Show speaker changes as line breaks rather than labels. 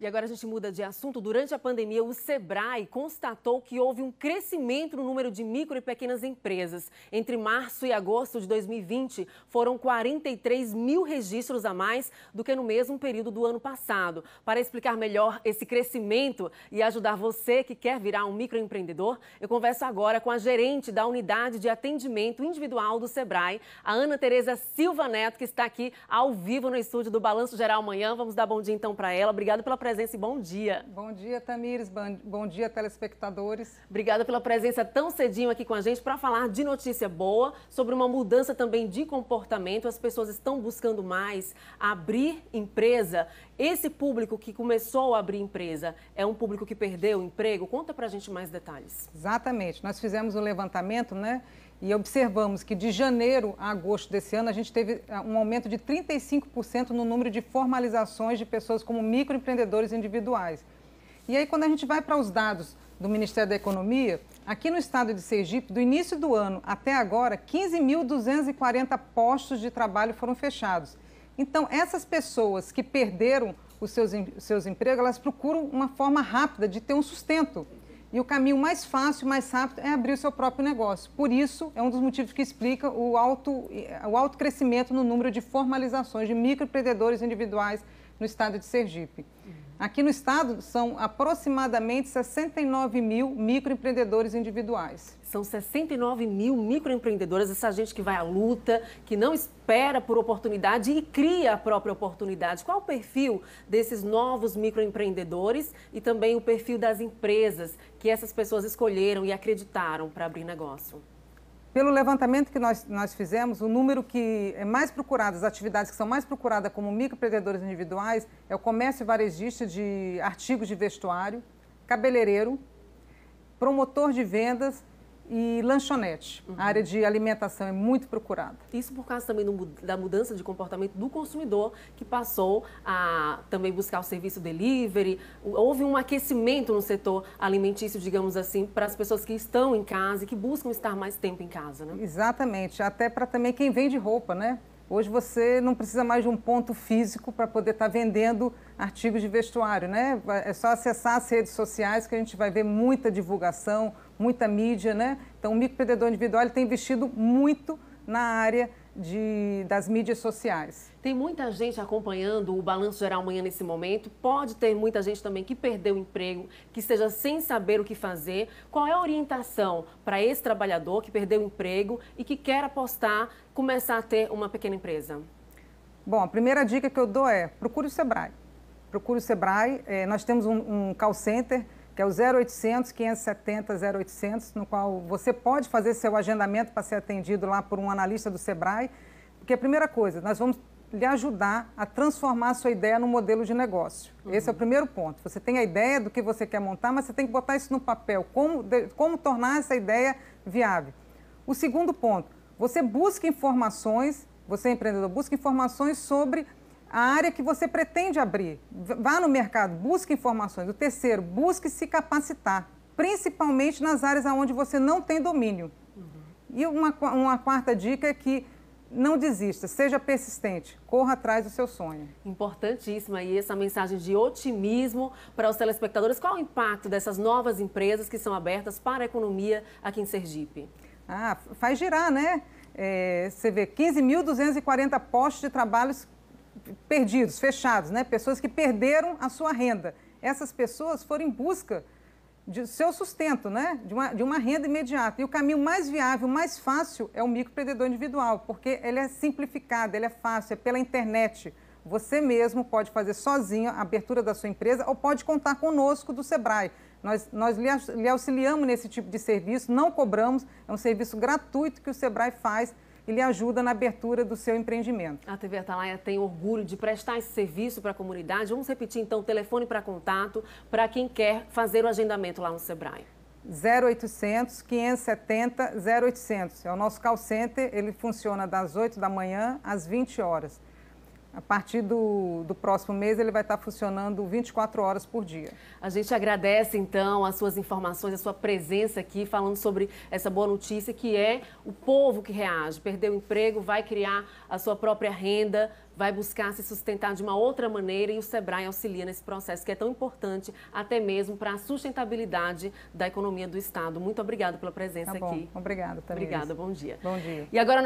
E agora a gente muda de assunto. Durante a pandemia, o Sebrae constatou que houve um crescimento no número de micro e pequenas empresas. Entre março e agosto de 2020, foram 43 mil registros a mais do que no mesmo período do ano passado. Para explicar melhor esse crescimento e ajudar você que quer virar um microempreendedor, eu converso agora com a gerente da unidade de atendimento individual do Sebrae, a Ana Tereza Silva Neto, que está aqui ao vivo no estúdio do Balanço Geral Manhã. Vamos dar bom dia então para ela. Obrigada pela presença presença e bom dia. Bom dia, Tamires. Bom dia, telespectadores. Obrigada pela presença tão cedinho aqui com a gente para falar de notícia boa, sobre uma mudança também de comportamento. As pessoas estão buscando mais abrir empresa. Esse público que começou a abrir empresa é um público que perdeu o emprego? Conta para a gente mais detalhes.
Exatamente. Nós fizemos um levantamento, né? E observamos que de janeiro a agosto desse ano, a gente teve eh, um aumento de 35% no número de formalizações de pessoas como microempreendedores individuais. E aí, quando a gente vai para os dados do Ministério da Economia, aqui no estado de Sergipe, do início do ano até agora, 15.240 postos de trabalho foram fechados. Então, essas pessoas que perderam os seus, seus empregos, elas procuram uma forma rápida de ter um sustento. E o caminho mais fácil, mais rápido é abrir o seu próprio negócio. Por isso, é um dos motivos que explica o alto, o alto crescimento no número de formalizações de microempreendedores individuais no estado de Sergipe. Uhum. Aqui no estado são aproximadamente 69 mil microempreendedores
individuais. São 69 mil microempreendedoras, essa gente que vai à luta, que não espera por oportunidade e cria a própria oportunidade. Qual o perfil desses novos microempreendedores e também o perfil das empresas que essas pessoas escolheram e acreditaram para abrir negócio?
Pelo levantamento que nós, nós fizemos, o número que é mais procurado, as atividades que são mais procuradas como microempreendedores individuais, é o comércio varejista de artigos de vestuário, cabeleireiro, promotor de
vendas, e lanchonete. Uhum. A área de alimentação é muito procurada. Isso por causa também do, da mudança de comportamento do consumidor, que passou a também buscar o serviço delivery. Houve um aquecimento no setor alimentício, digamos assim, para as pessoas que estão em casa e que buscam estar mais tempo em casa, né?
Exatamente. Até para também quem vende roupa, né? Hoje você não precisa mais de um ponto físico para poder estar tá vendendo artigos de vestuário, né? É só acessar as redes sociais que a gente vai ver muita divulgação, muita mídia, né? Então o microempreendedor individual tem investido muito na área de,
das mídias sociais. Tem muita gente acompanhando o Balanço Geral amanhã nesse momento. Pode ter muita gente também que perdeu o emprego, que esteja sem saber o que fazer. Qual é a orientação para esse trabalhador que perdeu o emprego e que quer apostar, começar a ter uma pequena empresa?
Bom, a primeira dica que eu dou é procure o Sebrae. Procure o Sebrae. É, nós temos um, um call center que é o 0800 570 0800, no qual você pode fazer seu agendamento para ser atendido lá por um analista do Sebrae, porque a primeira coisa, nós vamos lhe ajudar a transformar a sua ideia num modelo de negócio. Uhum. Esse é o primeiro ponto. Você tem a ideia do que você quer montar, mas você tem que botar isso no papel, como, como tornar essa ideia viável. O segundo ponto, você busca informações, você é empreendedor, busca informações sobre a área que você pretende abrir. Vá no mercado, busque informações. O terceiro, busque se capacitar, principalmente nas áreas onde você não tem domínio. E uma, uma quarta dica é que não desista, seja persistente, corra atrás do seu sonho.
Importantíssima aí essa mensagem de otimismo para os telespectadores. Qual o impacto dessas novas empresas que são abertas para a economia aqui em Sergipe?
Ah, faz girar, né? É, você vê 15.240 postos de trabalhos perdidos, fechados, né? pessoas que perderam a sua renda. Essas pessoas foram em busca de seu sustento, né? de, uma, de uma renda imediata. E o caminho mais viável, mais fácil, é o microempreendedor individual, porque ele é simplificado, ele é fácil, é pela internet. Você mesmo pode fazer sozinho a abertura da sua empresa ou pode contar conosco do Sebrae. Nós, nós lhe auxiliamos nesse tipo de serviço, não cobramos, é um serviço gratuito que o Sebrae faz e lhe ajuda na abertura do
seu empreendimento. A TV Atalaia tem orgulho de prestar esse serviço para a comunidade. Vamos repetir então o telefone para contato para quem quer fazer o agendamento lá no Sebrae.
0800 570 0800. É o nosso call center, ele funciona das 8 da manhã às 20 horas. A partir do, do, próximo mês, ele vai estar funcionando
24 horas por dia. A gente agradece, então, as suas informações, a sua presença aqui, falando sobre essa boa notícia, que é o povo que reage. Perdeu o emprego, vai criar a sua própria renda, vai buscar se sustentar de uma outra maneira e o SEBRAE auxilia nesse processo, que é tão importante, até mesmo para a sustentabilidade da economia do Estado. Muito obrigada pela presença tá aqui. Obrigada, Obrigada, bom dia. Bom dia. E agora